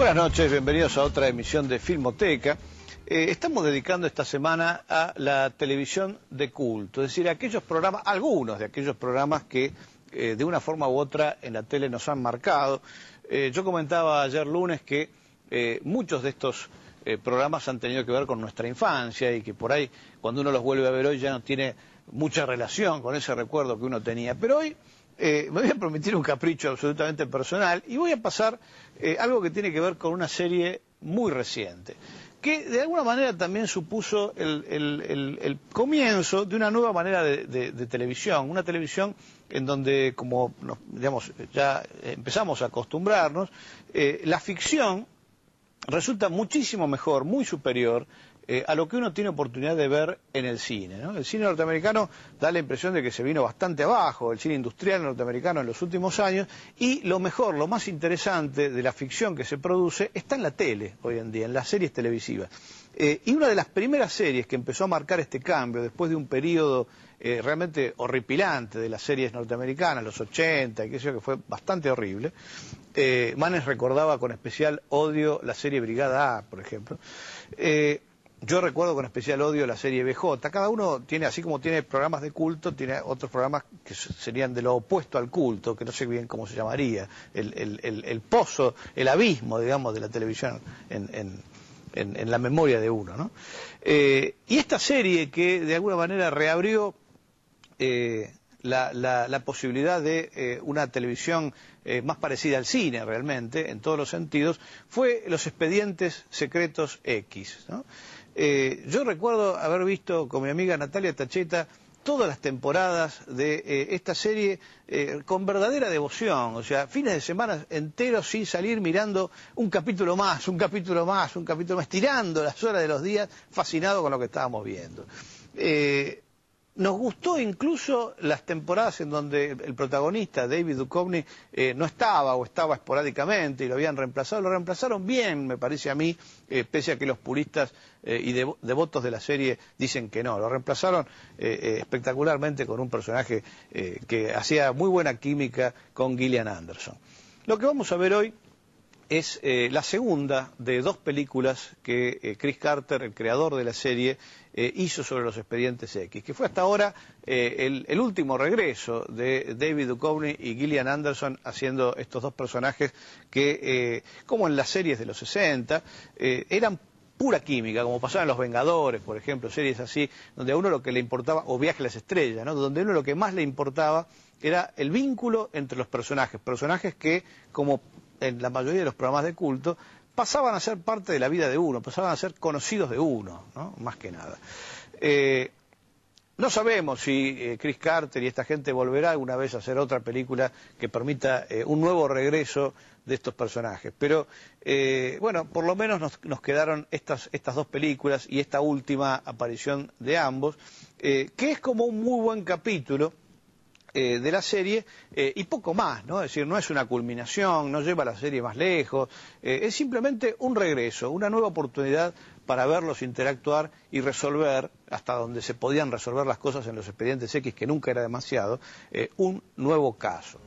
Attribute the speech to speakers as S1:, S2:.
S1: Buenas noches, bienvenidos a otra emisión de Filmoteca. Eh, estamos dedicando esta semana a la televisión de culto, es decir, a aquellos programas, algunos de aquellos programas que eh, de una forma u otra en la tele nos han marcado. Eh, yo comentaba ayer lunes que muchos de estos programas han tenido que ver con nuestra infancia y que por ahí cuando uno los vuelve a ver hoy ya no tiene mucha relación con ese recuerdo que uno tenía. Pero hoy eh, me voy a permitir un capricho absolutamente personal y voy a pasar eh, algo que tiene que ver con una serie muy reciente, que de alguna manera también supuso el, comienzo de una nueva manera de, televisión, una televisión en donde, como ya empezamos a acostumbrarnos, eh, la ficción resulta muchísimo mejor, muy superior eh, a lo que uno tiene oportunidad de ver en el cine. El cine norteamericano da la impresión de que se vino bastante abajo, el cine industrial norteamericano en los últimos años, y lo mejor, lo más interesante de la ficción que se produce está en la tele hoy en día, en las series televisivas. Eh, y una de las primeras series que empezó a marcar este cambio después de un periodo eh, realmente horripilante de las series norteamericanas, los 80, que que fue bastante horrible. Manes recordaba con especial odio la serie Brigada A, por ejemplo. Yo recuerdo con especial odio la serie BJ. Cada uno tiene, así como tiene programas de culto, tiene otros programas que serían de lo opuesto al culto, que no sé bien cómo se llamaría, el, pozo, el abismo, digamos, de la televisión en, la memoria de uno. ¿no? Eh, y esta serie que de alguna manera reabrió eh, la, posibilidad de eh, una televisión eh, más parecida al cine realmente, en todos los sentidos, fue los expedientes secretos X. Eh, yo recuerdo haber visto con mi amiga Natalia Tacheta todas las temporadas de esta serie con verdadera devoción, o sea, fines de semana enteros sin salir mirando un capítulo más, un capítulo más, un capítulo más, tirando las horas de los días, fascinado con lo que estábamos viendo. Eh, nos gustó incluso las temporadas en donde el protagonista, David Duchovny, eh, no estaba o estaba esporádicamente y lo habían reemplazado. Lo reemplazaron bien, me parece a mí, eh, pese a que los puristas eh, y devotos de la serie dicen que no. Lo reemplazaron espectacularmente con un personaje que hacía muy buena química con Gillian Anderson. Lo que vamos a ver hoy es eh, la segunda de dos películas que eh, Chris Carter, el creador de la serie, eh, hizo sobre los expedientes X, que fue hasta ahora el, último regreso de David Duchovny y Gillian Anderson haciendo estos dos personajes que, como en las series de los 60, eran pura química, como pasaban en Los Vengadores, por ejemplo, series así, donde a uno lo que le importaba, o Viaje a las Estrellas, donde a uno lo que más le importaba era el vínculo entre los personajes, personajes que como en la mayoría de los programas de culto, pasaban a ser parte de la vida de uno, pasaban a ser conocidos de uno, ¿no? más que nada. Eh, no sabemos si eh, Chris Carter y esta gente volverá alguna vez a hacer otra película que permita eh, un nuevo regreso de estos personajes, pero bueno, por lo menos nos, quedaron estas, estas, dos películas y esta última aparición de ambos, que es como un muy buen capítulo eh, de la serie eh, y poco más, ¿no? Es decir, no es una culminación, no lleva la serie más lejos, eh, es simplemente un regreso, una nueva oportunidad para verlos interactuar y resolver, hasta donde se podían resolver las cosas en los expedientes X, que nunca era demasiado, un nuevo caso.